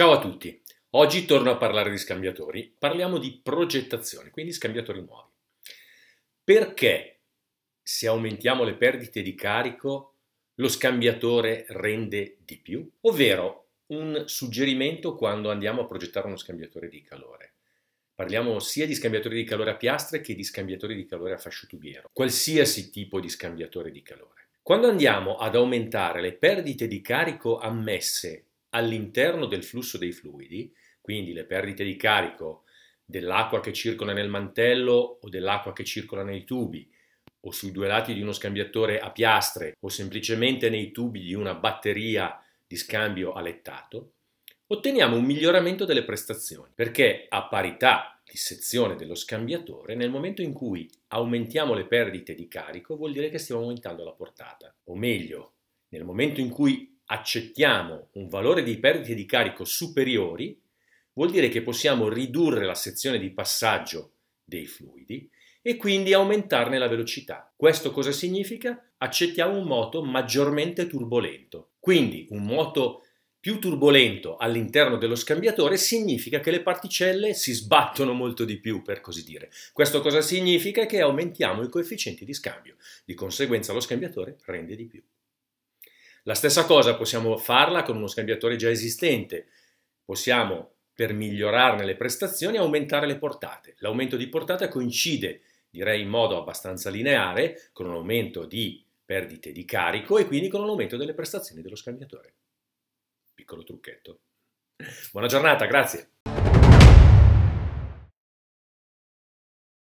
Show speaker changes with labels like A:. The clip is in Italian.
A: Ciao a tutti, oggi torno a parlare di scambiatori, parliamo di progettazione, quindi scambiatori nuovi. Perché se aumentiamo le perdite di carico lo scambiatore rende di più? Ovvero un suggerimento quando andiamo a progettare uno scambiatore di calore. Parliamo sia di scambiatori di calore a piastre che di scambiatori di calore a fascio tubiero, qualsiasi tipo di scambiatore di calore. Quando andiamo ad aumentare le perdite di carico ammesse all'interno del flusso dei fluidi, quindi le perdite di carico dell'acqua che circola nel mantello o dell'acqua che circola nei tubi o sui due lati di uno scambiatore a piastre o semplicemente nei tubi di una batteria di scambio alettato, otteniamo un miglioramento delle prestazioni perché a parità di sezione dello scambiatore nel momento in cui aumentiamo le perdite di carico vuol dire che stiamo aumentando la portata o meglio nel momento in cui accettiamo un valore di perdite di carico superiori, vuol dire che possiamo ridurre la sezione di passaggio dei fluidi e quindi aumentarne la velocità. Questo cosa significa? Accettiamo un moto maggiormente turbolento. Quindi un moto più turbolento all'interno dello scambiatore significa che le particelle si sbattono molto di più, per così dire. Questo cosa significa? Che aumentiamo i coefficienti di scambio. Di conseguenza lo scambiatore rende di più. La stessa cosa possiamo farla con uno scambiatore già esistente. Possiamo, per migliorarne le prestazioni, aumentare le portate. L'aumento di portata coincide, direi in modo abbastanza lineare, con un aumento di perdite di carico e quindi con un aumento delle prestazioni dello scambiatore. Piccolo trucchetto. Buona giornata, grazie.